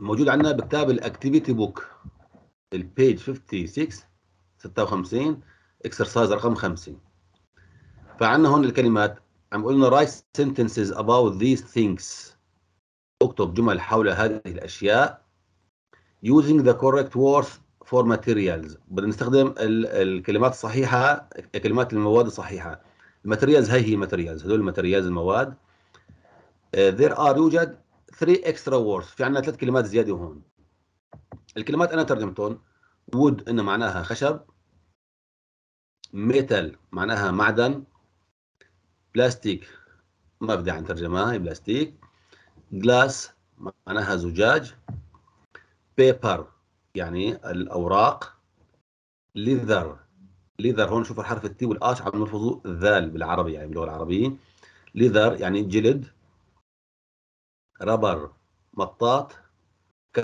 موجود عندنا بكتاب الاكتيفيتي بوك البيج 56 56 اكسرسايز رقم 50 فعندنا هون الكلمات عم بقول لنا write sentences about these things اكتب جمل حول هذه الاشياء using the correct words for materials بدنا نستخدم الكلمات الصحيحه كلمات المواد الصحيحه الماتيريالز هي هي ماتيريالز هذول الماتيريالز المواد ذير آه، there are يوجد 3 اكسترا ووردز في عندنا ثلاث كلمات زياده هون الكلمات انا ترجمتهم وود ان معناها خشب ميتال معناها معدن بلاستيك ما بدي عن ترجمه هي بلاستيك جلاس معناها زجاج بيبر يعني الاوراق ليذر ليذر هون شوف الحرف التي والاش عم نلفظه ذال بالعربي يعني باللغه العربيه ليذر يعني جلد ربر مطاط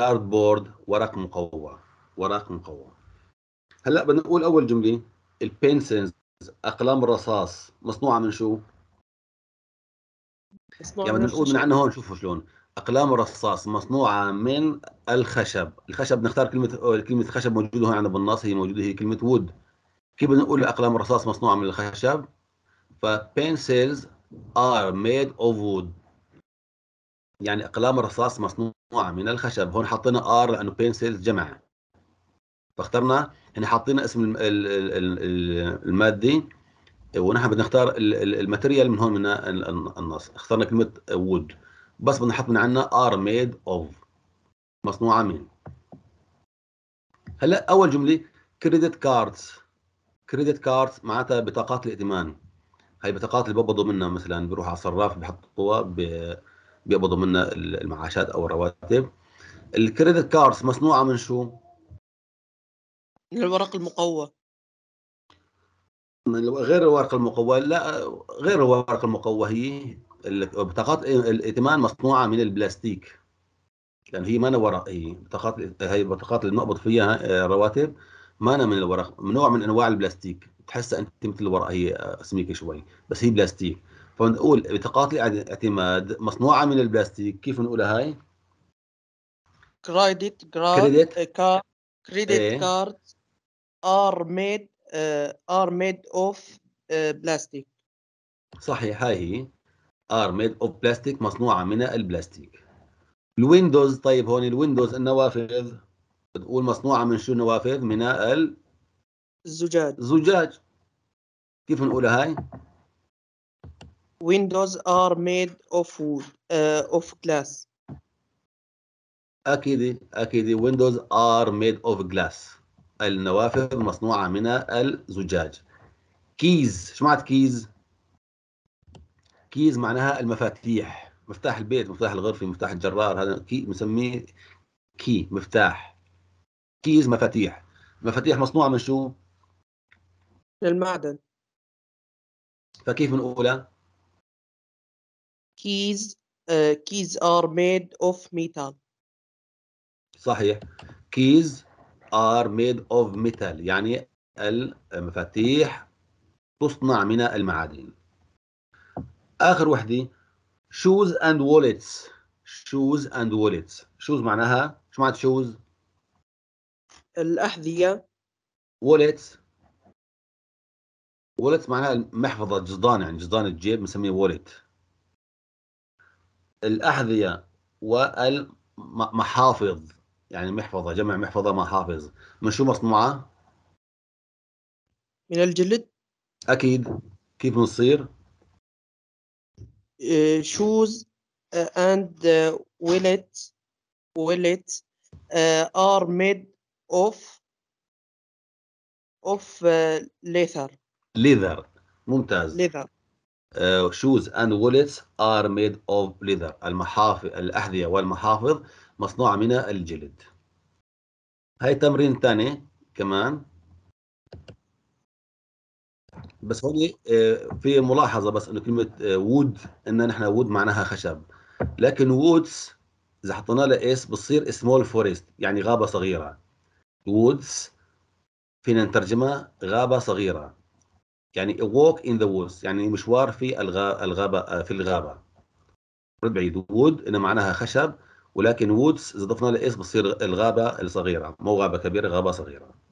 بورد ورق مقوى ورق مقوى هلا بدنا نقول اول جمله البنسلز اقلام الرصاص مصنوعه من شو؟ يعني بدنا نقول من عندنا هون شوفوا شلون اقلام الرصاص مصنوعه من الخشب الخشب نختار كلمه كلمه خشب موجوده هون عندنا بالنص هي موجوده هي كلمه وود كيف بدنا نقول اقلام الرصاص مصنوعه من الخشب؟ ف ار ميد اوف وود يعني اقلام الرصاص مصنوعه من الخشب هون حطينا ار لانه بنسلز جمع فاخترنا هنا حطينا اسم الماده ونحن بدنا نختار الماتيريال من هون من النص اخترنا كلمه وود بس بدنا نحط من عندنا ار ميد اوف مصنوعه من هلا اول جمله كريدت كاردز كريدت كاردز معناتها بطاقات الائتمان هي بطاقات اللي بقبضوا منها مثلا بيروحوا على الصراف بحطوها ب بيقبضوا منا المعاشات او الرواتب الكريدت كاردز مصنوعه من شو؟ من الورق المقوى غير الورق المقوى لا غير الورق المقوى هي بطاقات الائتمان مصنوعه من البلاستيك لان هي ما ورق هي بطاقات هي البطاقات اللي بنقبض فيها آه، رواتب ما من الورق نوع من انواع البلاستيك تحسها انت مثل الورق هي آه، سميكه شوي بس هي بلاستيك فنقول بطاقات الاعتماد مصنوعه من البلاستيك كيف نقولها هاي؟ كريدت كريديت كارد كريدت آه، إيه. كارد ار ميد آه، ار ميد اوف آه، بلاستيك صحيح هاي هي ار ميد اوف بلاستيك مصنوعه من البلاستيك الويندوز طيب هون الويندوز النوافذ بتقول مصنوعه من شو النوافذ من ال الزجاج الزجاج كيف نقولها هاي؟ ويندوز ار ميد اوف وود اوف جلاس اكيد اكيد ويندوز ار ميد اوف جلاس النوافذ مصنوعه من الزجاج كيز شو معنى كيز كيز معناها المفاتيح مفتاح البيت مفتاح الغرفه مفتاح الجرار هذا كي بنسميه كي مفتاح كيز مفاتيح مفاتيح مصنوعه من شو من المعدن فكيف بنقولها keys uh, keys are made of metal صحيح keys are made of metal يعني المفاتيح تصنع من المعادن اخر وحده shoes and wallets shoes and wallets shoes معناها شو معنى shoes الاحذيه wallets wallets معناها المحفظه جزدان يعني جزدان الجيب بنسميه wallet الأحذية والمحافظ يعني محفظة جمع محفظة محافظ من شو مصنوعة؟ من الجلد أكيد كيف بنصير؟ شوز اند ويلت ويلت ار ميد اوف اوف ليثر ليذر ممتاز ليذر آه، shoes and wallets are made of leather المحافظ الأحذية والمحافظ مصنوعة من الجلد هاي تمرين ثاني كمان بس هون آه، في ملاحظة بس إنه كلمة وود آه، إن نحن وود معناها خشب لكن وودز إذا حطينا لها اس بتصير سمول فورست يعني غابة صغيرة وودز فينا نترجمها غابة صغيرة يعني walk in the woods يعني مشوار في الغابة آه، في الغابة رد بعيد wood انه معناها خشب ولكن woods إذا ضفنا له اس بتصير الغابة الصغيرة مو غابة كبيرة غابة صغيرة